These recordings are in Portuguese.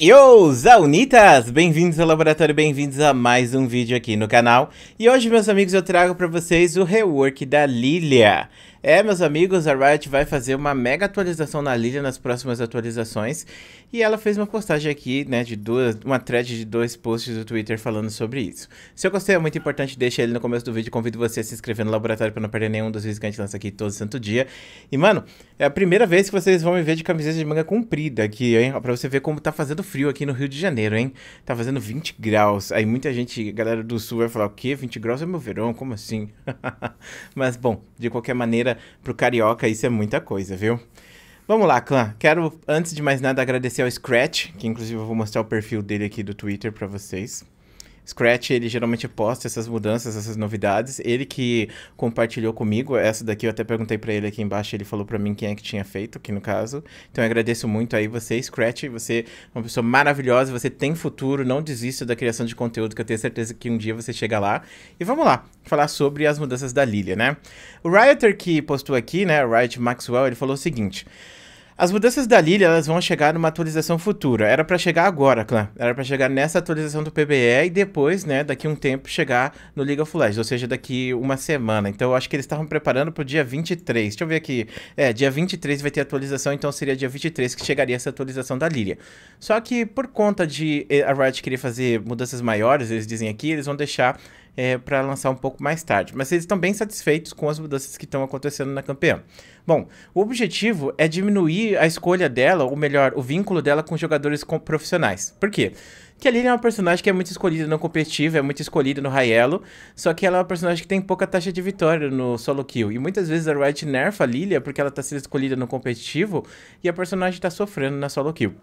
Yo, Zaunitas! Bem-vindos ao laboratório, bem-vindos a mais um vídeo aqui no canal. E hoje, meus amigos, eu trago para vocês o rework da Lilia. É, meus amigos, a Riot vai fazer uma mega atualização na Lilia nas próximas atualizações. E ela fez uma postagem aqui, né, de duas, uma thread de dois posts do Twitter falando sobre isso. Se eu gostei é muito importante, deixa ele no começo do vídeo. Convido você a se inscrever no laboratório para não perder nenhum dos vídeos que a gente lança aqui todo santo dia. E, mano, é a primeira vez que vocês vão me ver de camiseta de manga comprida aqui, hein? Pra você ver como tá fazendo frio aqui no Rio de Janeiro, hein? Tá fazendo 20 graus. Aí muita gente, galera do sul, vai falar: o quê? 20 graus é meu verão? Como assim? Mas, bom, de qualquer maneira para pro carioca, isso é muita coisa, viu? Vamos lá, clã. Quero, antes de mais nada, agradecer ao Scratch, que inclusive eu vou mostrar o perfil dele aqui do Twitter para vocês. Scratch, ele geralmente posta essas mudanças, essas novidades. Ele que compartilhou comigo, essa daqui eu até perguntei para ele aqui embaixo, ele falou para mim quem é que tinha feito, aqui no caso. Então eu agradeço muito aí você, Scratch, você é uma pessoa maravilhosa, você tem futuro, não desista da criação de conteúdo, que eu tenho certeza que um dia você chega lá. E vamos lá, falar sobre as mudanças da Lilia, né? O Rioter que postou aqui, né, Riot Maxwell, ele falou o seguinte... As mudanças da Lily elas vão chegar numa atualização futura. Era para chegar agora, clã. Era para chegar nessa atualização do PBE e depois, né, daqui um tempo chegar no League of Legends, ou seja, daqui uma semana. Então eu acho que eles estavam preparando pro dia 23. Deixa eu ver aqui. É, dia 23 vai ter atualização, então seria dia 23 que chegaria essa atualização da Lilia. Só que por conta de eh, a Riot querer fazer mudanças maiores, eles dizem aqui, eles vão deixar é, para lançar um pouco mais tarde. Mas eles estão bem satisfeitos com as mudanças que estão acontecendo na campeã. Bom, o objetivo é diminuir a escolha dela, ou melhor, o vínculo dela com jogadores com profissionais. Por quê? Que a Lilian é uma personagem que é muito escolhida no competitivo, é muito escolhida no Raelo, só que ela é uma personagem que tem pouca taxa de vitória no solo kill. E muitas vezes a Riot nerfa a Lilia porque ela está sendo escolhida no competitivo e a personagem está sofrendo na solo kill.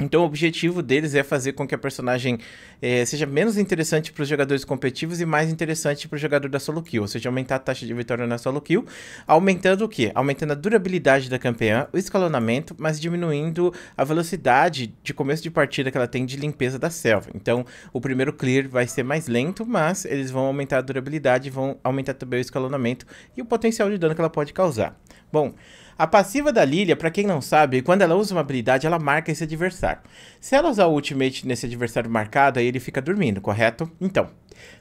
Então, o objetivo deles é fazer com que a personagem é, seja menos interessante para os jogadores competitivos e mais interessante para o jogador da solo kill, ou seja, aumentar a taxa de vitória na solo kill, aumentando o quê? Aumentando a durabilidade da campeã, o escalonamento, mas diminuindo a velocidade de começo de partida que ela tem de limpeza da selva. Então, o primeiro clear vai ser mais lento, mas eles vão aumentar a durabilidade, vão aumentar também o escalonamento e o potencial de dano que ela pode causar. Bom, a passiva da Lilia, para quem não sabe, quando ela usa uma habilidade, ela marca esse adversário. Se ela usar o ultimate nesse adversário marcado, aí ele fica dormindo, correto? Então,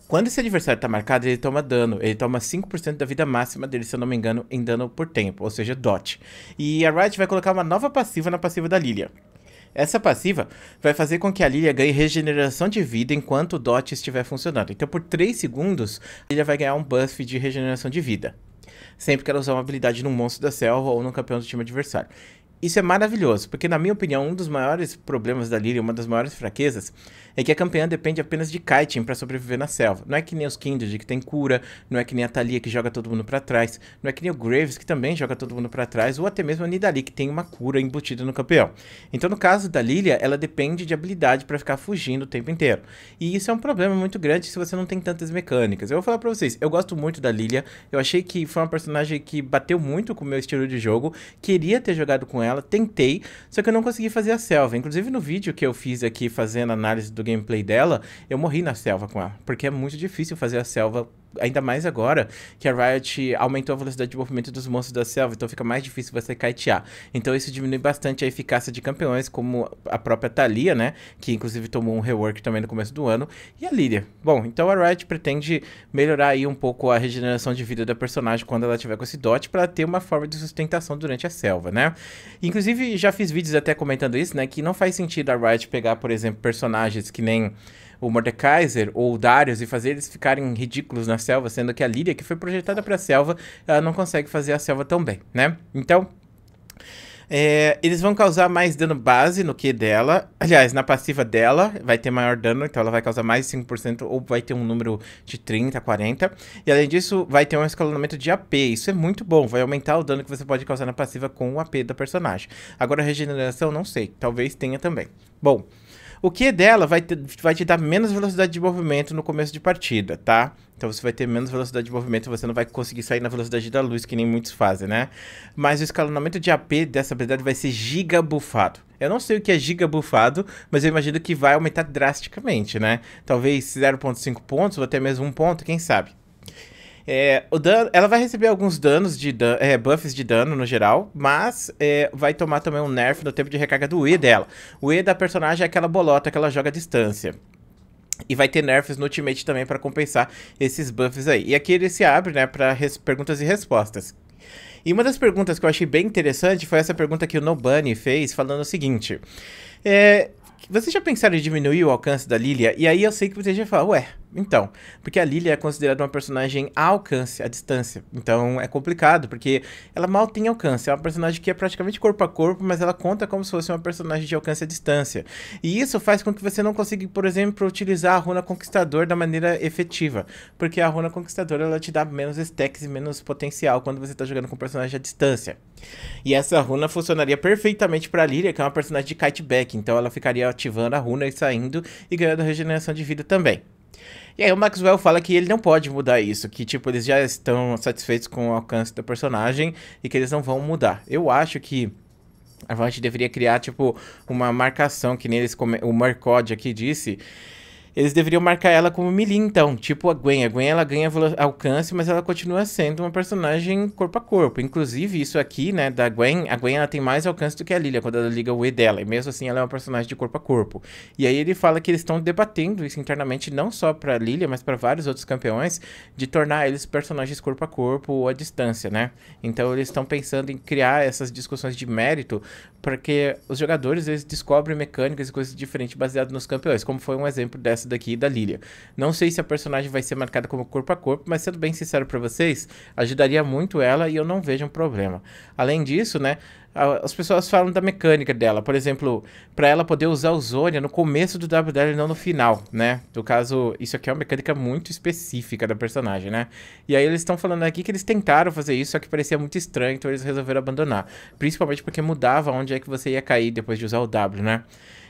quando esse adversário tá marcado, ele toma dano. Ele toma 5% da vida máxima dele, se eu não me engano, em dano por tempo, ou seja, DOT. E a Riot vai colocar uma nova passiva na passiva da Lilia. Essa passiva vai fazer com que a Lilia ganhe regeneração de vida enquanto o DOT estiver funcionando. Então, por 3 segundos, a Lilia vai ganhar um buff de regeneração de vida sempre que ela usar uma habilidade num monstro da selva ou num campeão do time adversário isso é maravilhoso, porque, na minha opinião, um dos maiores problemas da Lily, uma das maiores fraquezas, é que a campeã depende apenas de kiting para sobreviver na selva. Não é que nem os Kindred, que tem cura, não é que nem a Thalia, que joga todo mundo para trás, não é que nem o Graves, que também joga todo mundo para trás, ou até mesmo a Nidali que tem uma cura embutida no campeão. Então, no caso da Lilia, ela depende de habilidade para ficar fugindo o tempo inteiro. E isso é um problema muito grande se você não tem tantas mecânicas. Eu vou falar pra vocês, eu gosto muito da Lilia, eu achei que foi uma personagem que bateu muito com o meu estilo de jogo, queria ter jogado com ela, nela. Tentei, só que eu não consegui fazer a selva. Inclusive no vídeo que eu fiz aqui fazendo análise do gameplay dela, eu morri na selva com ela. Porque é muito difícil fazer a selva ainda mais agora que a Riot aumentou a velocidade de movimento dos monstros da selva, então fica mais difícil você kitear. Então isso diminui bastante a eficácia de campeões, como a própria Thalia, né? Que inclusive tomou um rework também no começo do ano, e a Lyria. Bom, então a Riot pretende melhorar aí um pouco a regeneração de vida da personagem quando ela tiver com esse dot para ter uma forma de sustentação durante a selva, né? Inclusive já fiz vídeos até comentando isso, né? Que não faz sentido a Riot pegar, por exemplo, personagens que nem o Mordekaiser ou o Darius e fazer eles ficarem ridículos na selva, sendo que a Líria, que foi projetada para a selva, ela não consegue fazer a selva tão bem, né? Então, é, eles vão causar mais dano base no que dela. Aliás, na passiva dela vai ter maior dano, então ela vai causar mais 5% ou vai ter um número de 30, 40. E além disso, vai ter um escalonamento de AP. Isso é muito bom, vai aumentar o dano que você pode causar na passiva com o AP da personagem. Agora, regeneração, não sei, talvez tenha também. Bom, o que dela vai te, vai te dar menos velocidade de movimento no começo de partida, tá? Então você vai ter menos velocidade de movimento, você não vai conseguir sair na velocidade da luz, que nem muitos fazem, né? Mas o escalonamento de AP dessa habilidade vai ser gigabufado. Eu não sei o que é gigabufado, mas eu imagino que vai aumentar drasticamente, né? Talvez 0.5 pontos ou até mesmo 1 ponto, quem sabe. É, o dano, ela vai receber alguns danos de dan é, buffs de dano no geral, mas é, vai tomar também um nerf no tempo de recarga do E dela. O E da personagem é aquela bolota que ela joga à distância. E vai ter nerfs no ultimate também para compensar esses buffs aí. E aqui ele se abre, né, para perguntas e respostas. E uma das perguntas que eu achei bem interessante foi essa pergunta que o Nobunny fez, falando o seguinte: é, Vocês já pensaram em diminuir o alcance da Lilia? E aí eu sei que você já fala, ué, então, porque a Lilia é considerada uma personagem a alcance, à distância. Então é complicado, porque ela mal tem alcance. É uma personagem que é praticamente corpo a corpo, mas ela conta como se fosse uma personagem de alcance à distância. E isso faz com que você não consiga, por exemplo, utilizar a runa conquistador da maneira efetiva. Porque a runa conquistador ela te dá menos stacks e menos potencial quando você está jogando com um personagem à distância. E essa runa funcionaria perfeitamente para a Lilia, que é uma personagem de kiteback. Então ela ficaria ativando a runa e saindo e ganhando regeneração de vida também. E aí o Maxwell fala que ele não pode mudar isso, que tipo, eles já estão satisfeitos com o alcance do personagem e que eles não vão mudar. Eu acho que a Valve deveria criar, tipo, uma marcação, que nem eles come... o Marcode aqui disse, eles deveriam marcar ela como melee, então. Tipo a Gwen. A Gwen, ela ganha alcance, mas ela continua sendo uma personagem corpo a corpo. Inclusive, isso aqui, né, da Gwen, a Gwen, ela tem mais alcance do que a Lilia quando ela liga o E dela. E mesmo assim, ela é uma personagem de corpo a corpo. E aí ele fala que eles estão debatendo isso internamente, não só pra Lilia, mas para vários outros campeões, de tornar eles personagens corpo a corpo ou à distância, né? Então, eles estão pensando em criar essas discussões de mérito para que os jogadores, eles descobrem mecânicas e coisas diferentes baseadas nos campeões, como foi um exemplo dessa essa daqui da Lilia. Não sei se a personagem vai ser marcada como corpo a corpo, mas sendo bem sincero para vocês, ajudaria muito ela e eu não vejo um problema. Além disso, né, as pessoas falam da mecânica dela, por exemplo, para ela poder usar o Zonia no começo do WDL e não no final, né? No caso, isso aqui é uma mecânica muito específica da personagem, né? E aí eles estão falando aqui que eles tentaram fazer isso, só que parecia muito estranho, então eles resolveram abandonar, principalmente porque mudava onde é que você ia cair depois de usar o W, né?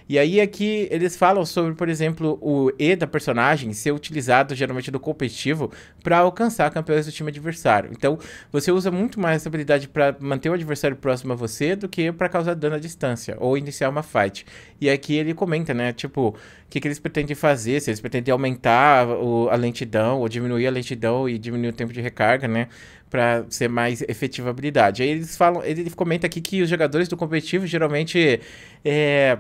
E aí aqui é eles falam sobre, por exemplo, o E da personagem ser utilizado geralmente no competitivo para alcançar campeões do time adversário. Então, você usa muito mais essa habilidade para manter o adversário próximo a você do que para causar dano à distância ou iniciar uma fight. E aqui ele comenta, né, tipo, o que, que eles pretendem fazer, se eles pretendem aumentar o, a lentidão ou diminuir a lentidão e diminuir o tempo de recarga, né? para ser mais efetiva habilidade. Aí eles falam, ele comenta aqui que os jogadores do competitivo geralmente é,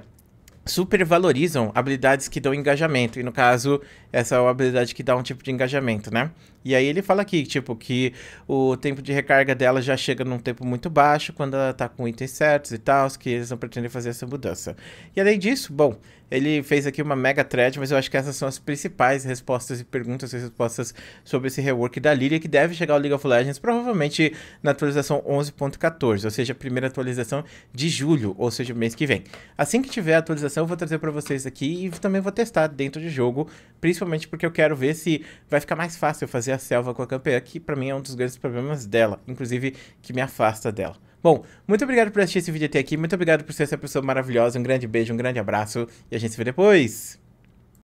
supervalorizam habilidades que dão engajamento, e no caso, essa é uma habilidade que dá um tipo de engajamento, né? E aí ele fala aqui, tipo, que o tempo de recarga dela já chega num tempo muito baixo quando ela tá com itens certos e tal, que eles não pretendem fazer essa mudança. E além disso, bom, ele fez aqui uma mega thread, mas eu acho que essas são as principais respostas e perguntas e respostas sobre esse rework da Lilia, que deve chegar ao League of Legends provavelmente na atualização 11.14, ou seja, a primeira atualização de julho, ou seja, mês que vem. Assim que tiver a atualização recomendação, vou trazer para vocês aqui e também vou testar dentro de jogo, principalmente porque eu quero ver se vai ficar mais fácil fazer a selva com a campeã, que para mim é um dos grandes problemas dela, inclusive que me afasta dela. Bom, muito obrigado por assistir esse vídeo até aqui, muito obrigado por ser essa pessoa maravilhosa, um grande beijo, um grande abraço e a gente se vê depois!